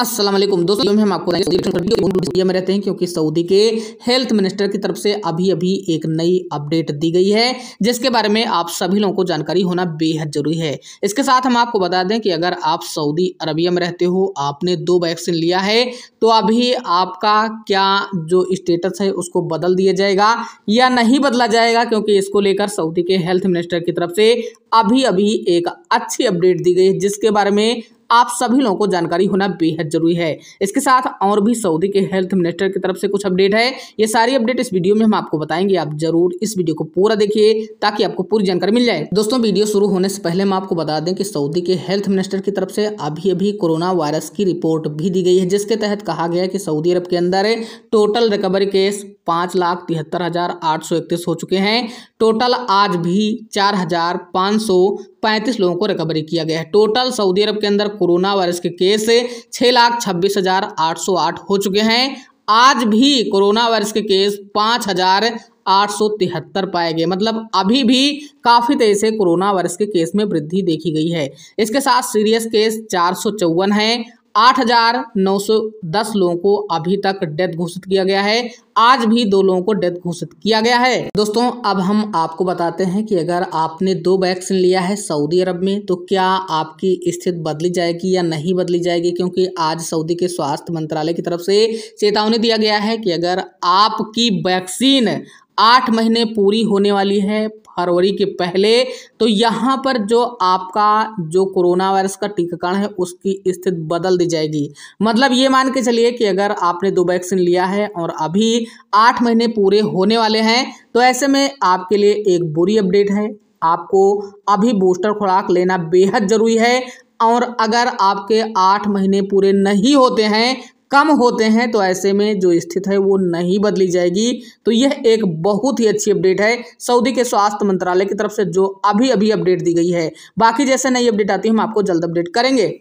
असलम दोस्तों हम आपको सऊदी में रहते हैं क्योंकि सऊदी के हेल्थ मिनिस्टर की तरफ से अभी अभी एक नई अपडेट दी गई है जिसके बारे में आप सभी लोगों को जानकारी होना बेहद ज़रूरी है इसके साथ हम आपको बता दें कि अगर आप सऊदी अरबिया में रहते हो आपने दो वैक्सीन लिया है तो अभी आपका क्या जो स्टेटस है उसको बदल दिया जाएगा या नहीं बदला जाएगा क्योंकि इसको लेकर सऊदी के हेल्थ मिनिस्टर की तरफ से अभी अभी एक अच्छी अपडेट दी गई है जिसके बारे में आप सभी लोगों को जानकारी होना बेहद जरूरी है इसके साथ और भी सऊदी के हेल्थ मिनिस्टर की तरफ से कुछ अपडेट है ये सारी अपडेट इस वीडियो में हम आपको बताएंगे आप जरूर इस वीडियो को पूरा देखिए ताकि आपको पूरी जानकारी मिल जाए दोस्तों वीडियो शुरू होने से पहले हम आपको बता दें कि सऊदी के हेल्थ मिनिस्टर की तरफ से अभी अभी कोरोना वायरस की रिपोर्ट भी दी गई है जिसके तहत कहा गया कि सऊदी अरब के अंदर टोटल रिकवरी केस पाँच लाख तिहत्तर हज़ार आठ सौ इकतीस हो चुके हैं टोटल आज भी चार हज़ार पाँच सौ पैंतीस लोगों को रिकवरी किया गया है टोटल सऊदी अरब के अंदर कोरोना वायरस के केस छः लाख छब्बीस हज़ार आठ सौ आठ हो चुके हैं आज भी कोरोना वायरस के केस पाँच हज़ार आठ सौ तिहत्तर पाए गए मतलब अभी भी काफ़ी तेज़ से कोरोना वायरस के केस में वृद्धि देखी गई है इसके साथ सीरियस केस चार सौ चौवन है 8,910 लोगों को अभी तक डेथ घोषित किया गया है आज भी दो लोगों को डेथ घोषित किया गया है दोस्तों अब हम आपको बताते हैं कि अगर आपने दो वैक्सीन लिया है सऊदी अरब में तो क्या आपकी स्थिति बदली जाएगी या नहीं बदली जाएगी क्योंकि आज सऊदी के स्वास्थ्य मंत्रालय की तरफ से चेतावनी दिया गया है कि अगर आपकी वैक्सीन आठ महीने पूरी होने वाली है फरवरी के पहले तो यहाँ पर जो आपका जो कोरोना वायरस का टीकाकरण है उसकी स्थिति बदल दी जाएगी मतलब ये मान के चलिए कि अगर आपने दो वैक्सीन लिया है और अभी आठ महीने पूरे होने वाले हैं तो ऐसे में आपके लिए एक बुरी अपडेट है आपको अभी बूस्टर खुराक लेना बेहद ज़रूरी है और अगर आपके आठ महीने पूरे नहीं होते हैं कम होते हैं तो ऐसे में जो स्थिति है वो नहीं बदली जाएगी तो यह एक बहुत ही अच्छी अपडेट है सऊदी के स्वास्थ्य मंत्रालय की तरफ से जो अभी अभी अपडेट दी गई है बाकी जैसे नई अपडेट आती है हम आपको जल्द अपडेट करेंगे